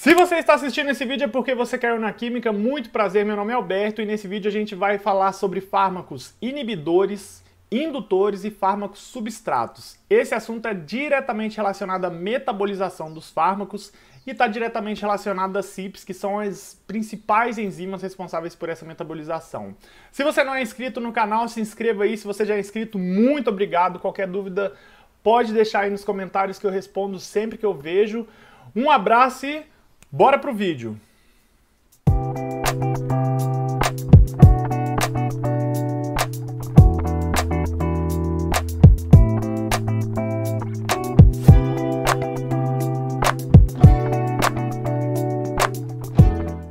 Se você está assistindo esse vídeo é porque você caiu na química. Muito prazer, meu nome é Alberto e nesse vídeo a gente vai falar sobre fármacos inibidores, indutores e fármacos substratos. Esse assunto é diretamente relacionado à metabolização dos fármacos e está diretamente relacionado às CIPs, que são as principais enzimas responsáveis por essa metabolização. Se você não é inscrito no canal, se inscreva aí. Se você já é inscrito, muito obrigado. Qualquer dúvida, pode deixar aí nos comentários que eu respondo sempre que eu vejo. Um abraço e Bora pro vídeo.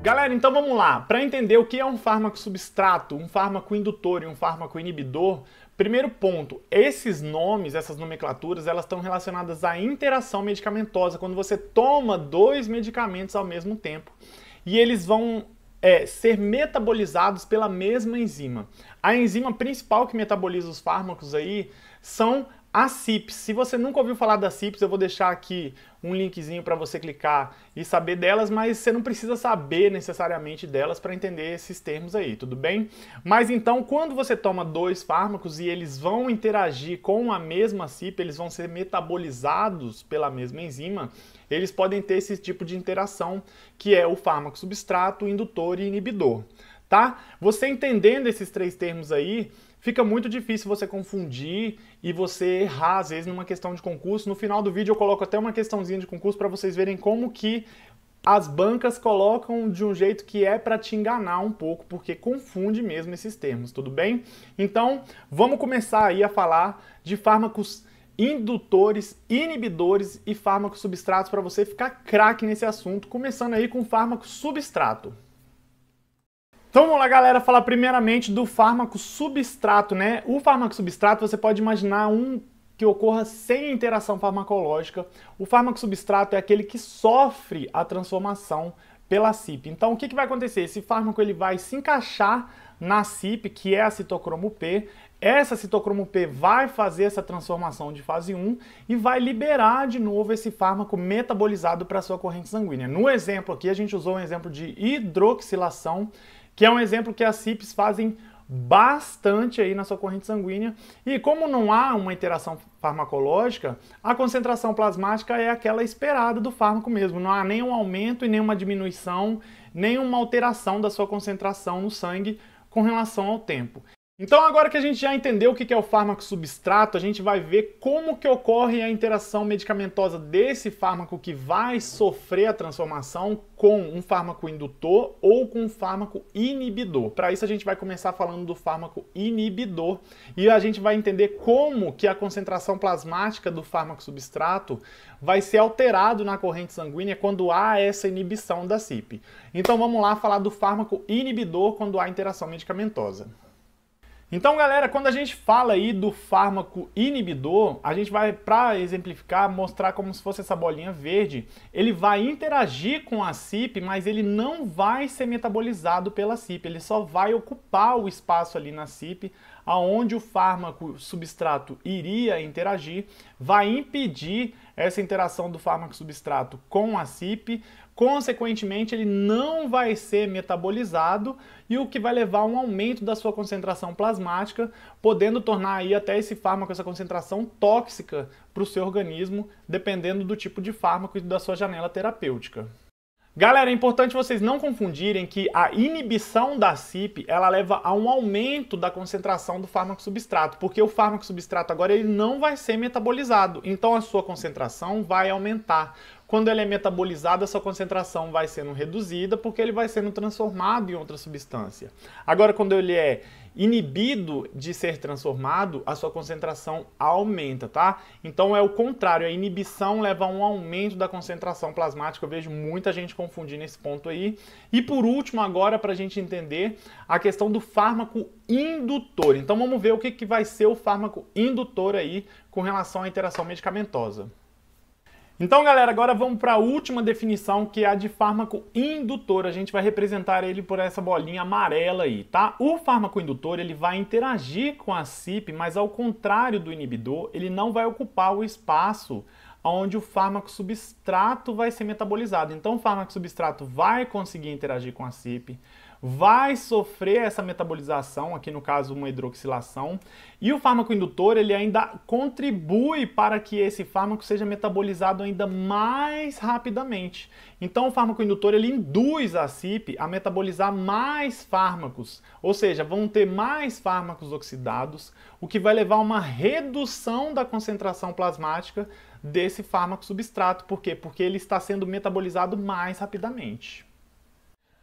Galera, então vamos lá. Para entender o que é um fármaco substrato, um fármaco indutor e um fármaco inibidor, Primeiro ponto, esses nomes, essas nomenclaturas, elas estão relacionadas à interação medicamentosa, quando você toma dois medicamentos ao mesmo tempo e eles vão é, ser metabolizados pela mesma enzima. A enzima principal que metaboliza os fármacos aí são a CIPS, se você nunca ouviu falar da CIPS, eu vou deixar aqui um linkzinho para você clicar e saber delas, mas você não precisa saber necessariamente delas para entender esses termos aí, tudo bem? Mas então, quando você toma dois fármacos e eles vão interagir com a mesma CIP, eles vão ser metabolizados pela mesma enzima, eles podem ter esse tipo de interação que é o fármaco substrato, indutor e inibidor tá? Você entendendo esses três termos aí, fica muito difícil você confundir e você errar, às vezes, numa questão de concurso. No final do vídeo eu coloco até uma questãozinha de concurso para vocês verem como que as bancas colocam de um jeito que é para te enganar um pouco, porque confunde mesmo esses termos, tudo bem? Então, vamos começar aí a falar de fármacos indutores, inibidores e fármacos substratos para você ficar craque nesse assunto, começando aí com fármaco substrato. Então vamos lá, galera, falar primeiramente do fármaco substrato, né? O fármaco substrato você pode imaginar um que ocorra sem interação farmacológica. O fármaco substrato é aquele que sofre a transformação pela CIP. Então o que, que vai acontecer? Esse fármaco ele vai se encaixar na CIP, que é a citocromo P. Essa citocromo P vai fazer essa transformação de fase 1 e vai liberar de novo esse fármaco metabolizado para sua corrente sanguínea. No exemplo aqui, a gente usou um exemplo de hidroxilação que é um exemplo que as CIPs fazem bastante aí na sua corrente sanguínea. E como não há uma interação farmacológica, a concentração plasmática é aquela esperada do fármaco mesmo. Não há nenhum aumento e nenhuma diminuição, nenhuma alteração da sua concentração no sangue com relação ao tempo. Então agora que a gente já entendeu o que é o fármaco substrato, a gente vai ver como que ocorre a interação medicamentosa desse fármaco que vai sofrer a transformação com um fármaco indutor ou com um fármaco inibidor. Para isso a gente vai começar falando do fármaco inibidor e a gente vai entender como que a concentração plasmática do fármaco substrato vai ser alterado na corrente sanguínea quando há essa inibição da CYP. Então vamos lá falar do fármaco inibidor quando há interação medicamentosa. Então, galera, quando a gente fala aí do fármaco inibidor, a gente vai, para exemplificar, mostrar como se fosse essa bolinha verde. Ele vai interagir com a CIP, mas ele não vai ser metabolizado pela CIP. Ele só vai ocupar o espaço ali na CIP, aonde o fármaco substrato iria interagir, vai impedir essa interação do fármaco substrato com a CIP, Consequentemente, ele não vai ser metabolizado e o que vai levar a um aumento da sua concentração plasmática, podendo tornar aí até esse fármaco, essa concentração tóxica para o seu organismo, dependendo do tipo de fármaco e da sua janela terapêutica. Galera, é importante vocês não confundirem que a inibição da CIP, ela leva a um aumento da concentração do fármaco substrato, porque o fármaco substrato agora ele não vai ser metabolizado, então a sua concentração vai aumentar. Quando ele é metabolizado, a sua concentração vai sendo reduzida, porque ele vai sendo transformado em outra substância. Agora, quando ele é inibido de ser transformado, a sua concentração aumenta, tá? Então é o contrário, a inibição leva a um aumento da concentração plasmática. Eu vejo muita gente confundindo esse ponto aí. E por último, agora para a gente entender a questão do fármaco indutor. Então vamos ver o que, que vai ser o fármaco indutor aí com relação à interação medicamentosa. Então, galera, agora vamos para a última definição, que é a de fármaco indutor. A gente vai representar ele por essa bolinha amarela aí, tá? O fármaco indutor, ele vai interagir com a CYP, mas ao contrário do inibidor, ele não vai ocupar o espaço onde o fármaco substrato vai ser metabolizado. Então, o fármaco substrato vai conseguir interagir com a CYP, vai sofrer essa metabolização, aqui no caso uma hidroxilação, e o fármaco indutor ele ainda contribui para que esse fármaco seja metabolizado ainda mais rapidamente. Então o fármaco indutor ele induz a CIP a metabolizar mais fármacos, ou seja, vão ter mais fármacos oxidados, o que vai levar a uma redução da concentração plasmática desse fármaco substrato, por quê? Porque ele está sendo metabolizado mais rapidamente.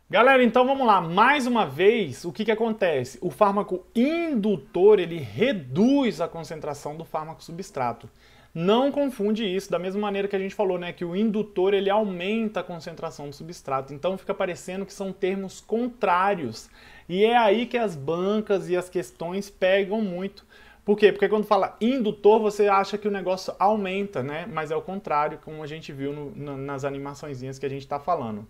Galera, então vamos lá. Mais uma vez, o que, que acontece? O fármaco indutor ele reduz a concentração do fármaco substrato. Não confunde isso, da mesma maneira que a gente falou, né, que o indutor ele aumenta a concentração do substrato. Então fica parecendo que são termos contrários. E é aí que as bancas e as questões pegam muito. Por quê? Porque quando fala indutor, você acha que o negócio aumenta, né? Mas é o contrário, como a gente viu no, nas animaçõezinhas que a gente está falando.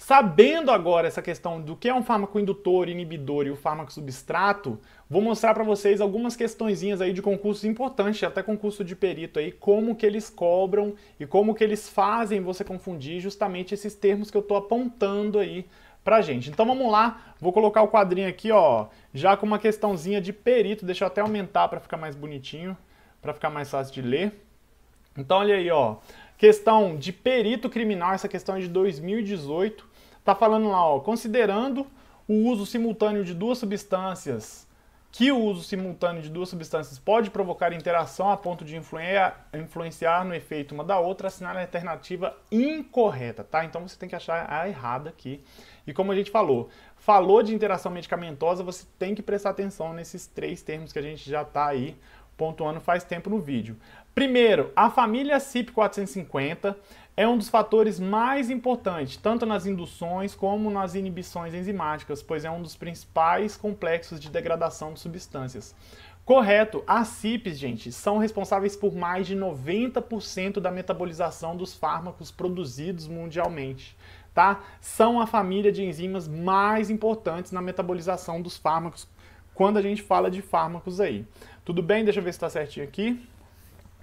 Sabendo agora essa questão do que é um fármaco indutor, inibidor e o fármaco substrato, vou mostrar para vocês algumas questõezinhas aí de concursos importantes, até concurso de perito aí, como que eles cobram e como que eles fazem você confundir justamente esses termos que eu estou apontando aí pra gente. Então vamos lá, vou colocar o quadrinho aqui, ó, já com uma questãozinha de perito, deixa eu até aumentar para ficar mais bonitinho, para ficar mais fácil de ler. Então olha aí, ó, questão de perito criminal, essa questão é de 2018, Tá falando lá, ó, considerando o uso simultâneo de duas substâncias, que o uso simultâneo de duas substâncias pode provocar interação a ponto de influenciar no efeito uma da outra, assinar a alternativa incorreta, tá? Então você tem que achar a errada aqui. E como a gente falou, falou de interação medicamentosa, você tem que prestar atenção nesses três termos que a gente já tá aí pontuando faz tempo no vídeo. Primeiro, a família CIP450 é um dos fatores mais importantes, tanto nas induções como nas inibições enzimáticas, pois é um dos principais complexos de degradação de substâncias. Correto, as CIPs, gente, são responsáveis por mais de 90% da metabolização dos fármacos produzidos mundialmente. Tá? São a família de enzimas mais importantes na metabolização dos fármacos quando a gente fala de fármacos aí. Tudo bem? Deixa eu ver se está certinho aqui.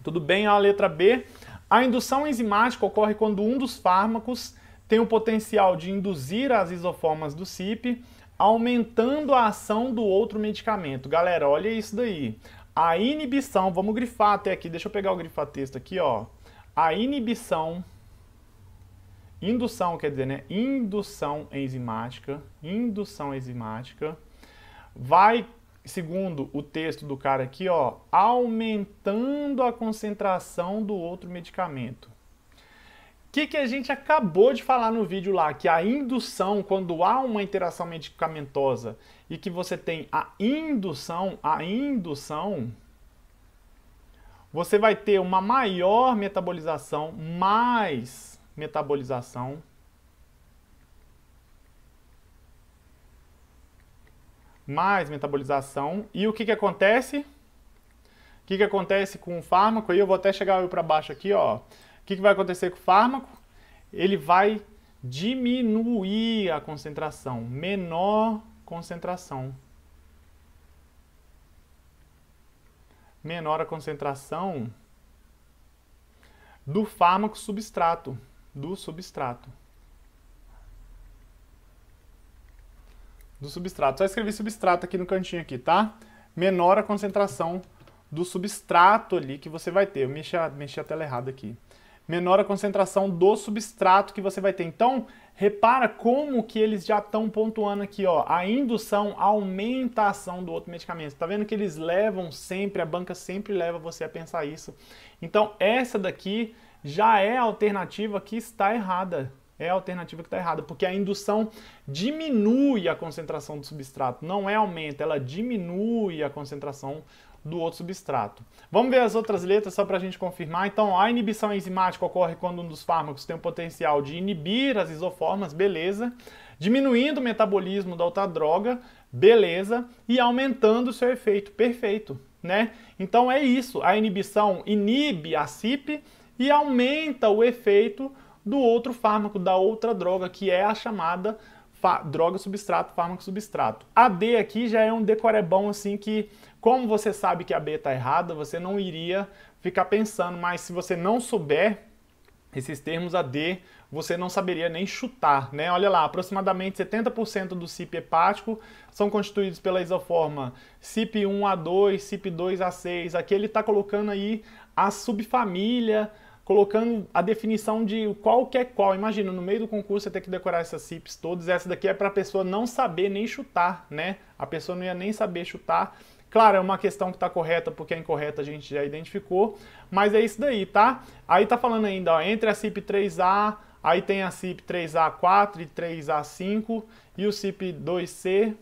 Tudo bem, a letra B. A indução enzimática ocorre quando um dos fármacos tem o potencial de induzir as isoformas do CIP, aumentando a ação do outro medicamento. Galera, olha isso daí. A inibição, vamos grifar até aqui, deixa eu pegar o grifatexto aqui, ó. A inibição, indução, quer dizer, né? Indução enzimática, indução enzimática, vai Segundo, o texto do cara aqui, ó, aumentando a concentração do outro medicamento. O que, que a gente acabou de falar no vídeo lá? Que a indução, quando há uma interação medicamentosa e que você tem a indução, a indução, você vai ter uma maior metabolização, mais metabolização mais metabolização. E o que, que acontece? O que, que acontece com o fármaco? aí? eu vou até chegar para baixo aqui, ó. O que, que vai acontecer com o fármaco? Ele vai diminuir a concentração, menor concentração. Menor a concentração do fármaco substrato, do substrato. do substrato. Só escrevi substrato aqui no cantinho aqui, tá? Menor a concentração do substrato ali que você vai ter. Eu mexi a, mexi a tela errada aqui. Menor a concentração do substrato que você vai ter. Então, repara como que eles já estão pontuando aqui, ó. A indução aumenta a ação do outro medicamento. Tá vendo que eles levam sempre, a banca sempre leva você a pensar isso. Então, essa daqui já é a alternativa que está errada é a alternativa que está errada, porque a indução diminui a concentração do substrato, não é aumenta, ela diminui a concentração do outro substrato. Vamos ver as outras letras só para a gente confirmar. Então, a inibição enzimática ocorre quando um dos fármacos tem o potencial de inibir as isoformas, beleza. Diminuindo o metabolismo da outra droga, beleza. E aumentando o seu efeito, perfeito. Né? Então é isso, a inibição inibe a CIP e aumenta o efeito do outro fármaco, da outra droga, que é a chamada droga substrato, fármaco substrato. A D aqui já é um decorebão assim que, como você sabe que a B está errada, você não iria ficar pensando, mas se você não souber esses termos a D, você não saberia nem chutar, né? Olha lá, aproximadamente 70% do CIP hepático são constituídos pela isoforma CIP1A2, CIP2A6. Aqui ele está colocando aí a subfamília colocando a definição de qual que é qual. Imagina, no meio do concurso você tem que decorar essas CIPs todas. Essa daqui é para a pessoa não saber nem chutar, né? A pessoa não ia nem saber chutar. Claro, é uma questão que está correta, porque a é incorreta a gente já identificou, mas é isso daí, tá? Aí tá falando ainda, ó, entre a CIP 3A, aí tem a CIP 3A4 e 3A5 e o CIP 2C,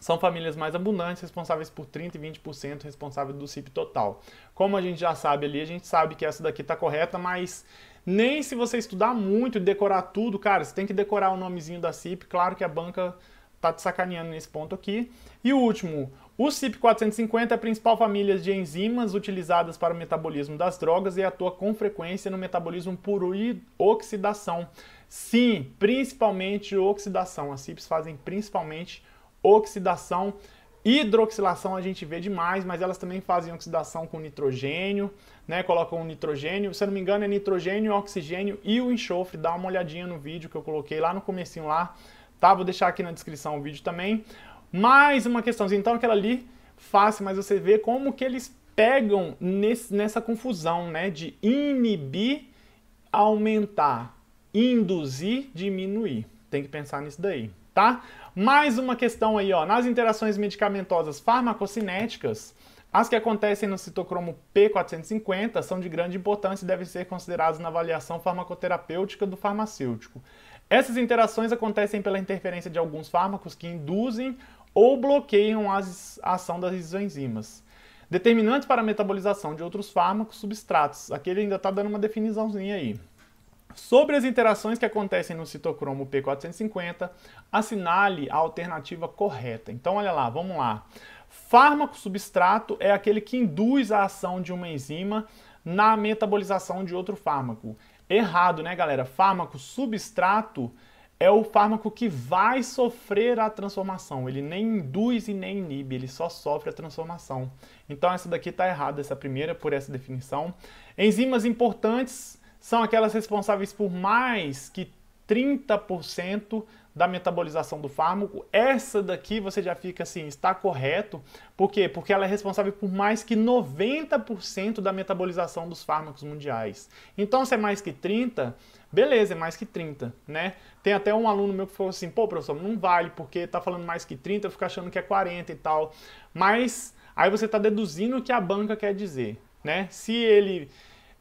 são famílias mais abundantes, responsáveis por 30% e 20% responsável do CIP total. Como a gente já sabe ali, a gente sabe que essa daqui está correta, mas nem se você estudar muito e decorar tudo, cara, você tem que decorar o nomezinho da CIP. Claro que a banca tá te sacaneando nesse ponto aqui. E o último, o CIP450 é a principal família de enzimas utilizadas para o metabolismo das drogas e atua com frequência no metabolismo por oxidação. Sim, principalmente oxidação. As CIPs fazem principalmente oxidação oxidação. Hidroxilação a gente vê demais, mas elas também fazem oxidação com nitrogênio, né? Colocam nitrogênio, se eu não me engano é nitrogênio, oxigênio e o enxofre. Dá uma olhadinha no vídeo que eu coloquei lá no comecinho lá, tá? Vou deixar aqui na descrição o vídeo também. Mais uma questão, então aquela ali fácil, mas você vê como que eles pegam nesse, nessa confusão, né? De inibir, aumentar, induzir, diminuir. Tem que pensar nisso daí tá? Mais uma questão aí, ó, nas interações medicamentosas farmacocinéticas, as que acontecem no citocromo P450 são de grande importância e devem ser consideradas na avaliação farmacoterapêutica do farmacêutico. Essas interações acontecem pela interferência de alguns fármacos que induzem ou bloqueiam a ação das isoenzimas. Determinantes para a metabolização de outros fármacos, substratos. Aqui ele ainda está dando uma definiçãozinha aí. Sobre as interações que acontecem no citocromo P450, assinale a alternativa correta. Então, olha lá, vamos lá. Fármaco substrato é aquele que induz a ação de uma enzima na metabolização de outro fármaco. Errado, né, galera? Fármaco substrato é o fármaco que vai sofrer a transformação. Ele nem induz e nem inibe, ele só sofre a transformação. Então essa daqui está errada, essa primeira, por essa definição. Enzimas importantes são aquelas responsáveis por mais que 30% da metabolização do fármaco. Essa daqui você já fica assim, está correto. Por quê? Porque ela é responsável por mais que 90% da metabolização dos fármacos mundiais. Então, se é mais que 30, beleza, é mais que 30, né? Tem até um aluno meu que falou assim: "Pô, professor, não vale porque tá falando mais que 30, eu fico achando que é 40 e tal". Mas aí você está deduzindo o que a banca quer dizer, né? Se ele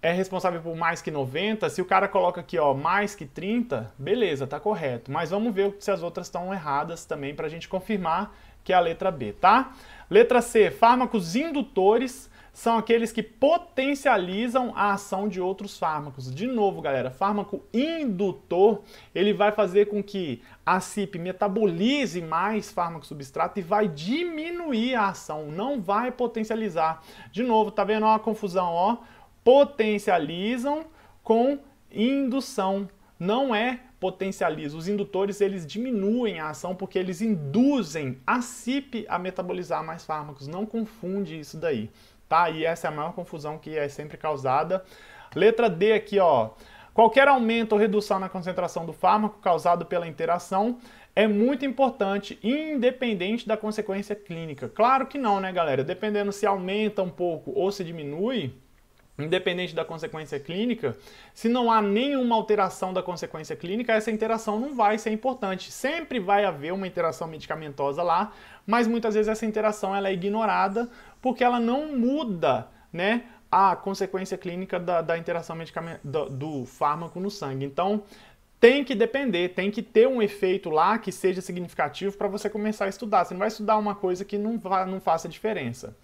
é responsável por mais que 90, se o cara coloca aqui, ó, mais que 30, beleza, tá correto. Mas vamos ver se as outras estão erradas também para a gente confirmar que é a letra B, tá? Letra C, fármacos indutores são aqueles que potencializam a ação de outros fármacos. De novo, galera, fármaco indutor, ele vai fazer com que a CIP metabolize mais fármaco substrato e vai diminuir a ação, não vai potencializar. De novo, tá vendo ó, a confusão, ó? potencializam com indução. Não é potencializa. Os indutores eles diminuem a ação porque eles induzem a CIP a metabolizar mais fármacos. Não confunde isso daí, tá? E essa é a maior confusão que é sempre causada. Letra D aqui, ó. Qualquer aumento ou redução na concentração do fármaco causado pela interação é muito importante, independente da consequência clínica. Claro que não, né, galera? Dependendo se aumenta um pouco ou se diminui, independente da consequência clínica, se não há nenhuma alteração da consequência clínica, essa interação não vai ser importante. Sempre vai haver uma interação medicamentosa lá, mas muitas vezes essa interação ela é ignorada porque ela não muda, né? A consequência clínica da, da interação do, do fármaco no sangue. Então, tem que depender, tem que ter um efeito lá que seja significativo para você começar a estudar. Você não vai estudar uma coisa que não, vá, não faça diferença.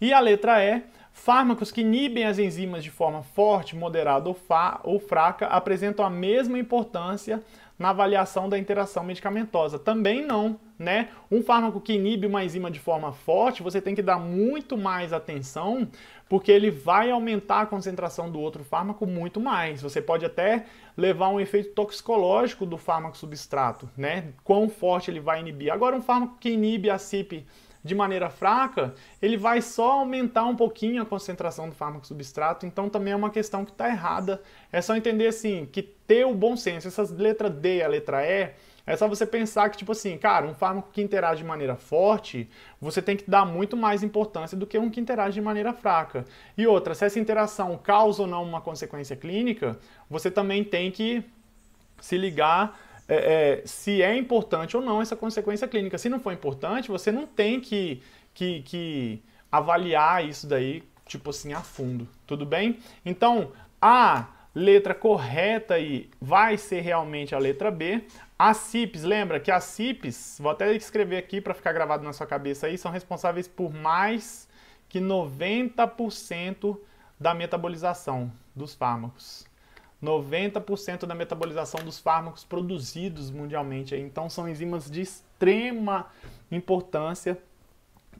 E a letra E Fármacos que inibem as enzimas de forma forte, moderada ou, ou fraca apresentam a mesma importância na avaliação da interação medicamentosa. Também não, né? Um fármaco que inibe uma enzima de forma forte, você tem que dar muito mais atenção, porque ele vai aumentar a concentração do outro fármaco muito mais. Você pode até levar um efeito toxicológico do fármaco substrato, né? Quão forte ele vai inibir. Agora, um fármaco que inibe a CYP de maneira fraca, ele vai só aumentar um pouquinho a concentração do fármaco substrato, então também é uma questão que está errada. É só entender assim, que ter o bom senso, essas letra D e a letra E, é só você pensar que, tipo assim, cara, um fármaco que interage de maneira forte, você tem que dar muito mais importância do que um que interage de maneira fraca. E outra, se essa interação causa ou não uma consequência clínica, você também tem que se ligar é, é, se é importante ou não essa consequência clínica. Se não for importante, você não tem que, que, que avaliar isso daí, tipo assim, a fundo. Tudo bem? Então, a letra correta aí vai ser realmente a letra B. A CIPs, lembra que as CIPs, vou até escrever aqui para ficar gravado na sua cabeça aí, são responsáveis por mais que 90% da metabolização dos fármacos. 90% da metabolização dos fármacos produzidos mundialmente. Então são enzimas de extrema importância.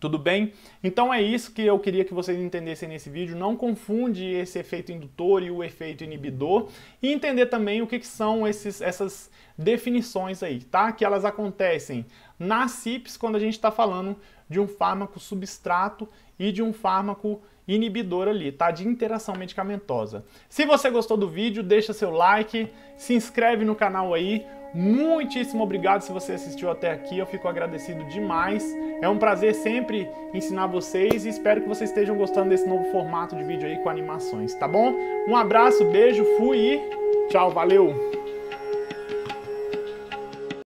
Tudo bem? Então é isso que eu queria que vocês entendessem nesse vídeo. Não confunde esse efeito indutor e o efeito inibidor. E entender também o que, que são esses, essas definições aí, tá? Que elas acontecem na CIPS quando a gente está falando de um fármaco substrato e de um fármaco inibidor ali, tá? De interação medicamentosa. Se você gostou do vídeo, deixa seu like, se inscreve no canal aí. Muitíssimo obrigado se você assistiu até aqui, eu fico agradecido demais. É um prazer sempre ensinar vocês e espero que vocês estejam gostando desse novo formato de vídeo aí com animações, tá bom? Um abraço, beijo, fui e tchau, valeu!